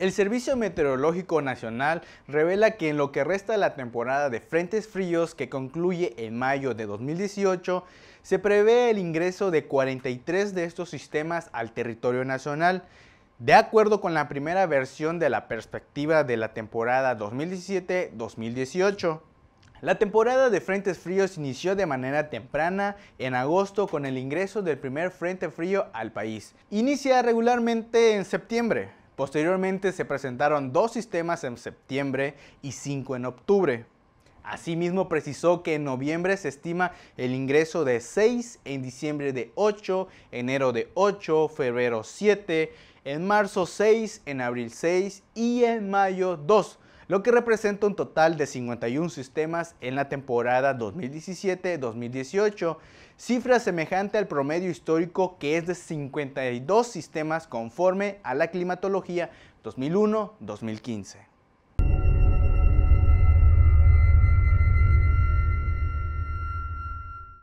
El Servicio Meteorológico Nacional revela que en lo que resta de la temporada de frentes fríos que concluye en mayo de 2018, se prevé el ingreso de 43 de estos sistemas al territorio nacional. De acuerdo con la primera versión de la perspectiva de la temporada 2017-2018, la temporada de frentes fríos inició de manera temprana en agosto con el ingreso del primer frente frío al país. Inicia regularmente en septiembre, Posteriormente se presentaron dos sistemas en septiembre y cinco en octubre. Asimismo precisó que en noviembre se estima el ingreso de 6, en diciembre de 8, enero de 8, febrero 7, en marzo 6, en abril 6 y en mayo 2, lo que representa un total de 51 sistemas en la temporada 2017-2018, cifra semejante al promedio histórico que es de 52 sistemas conforme a la climatología 2001-2015.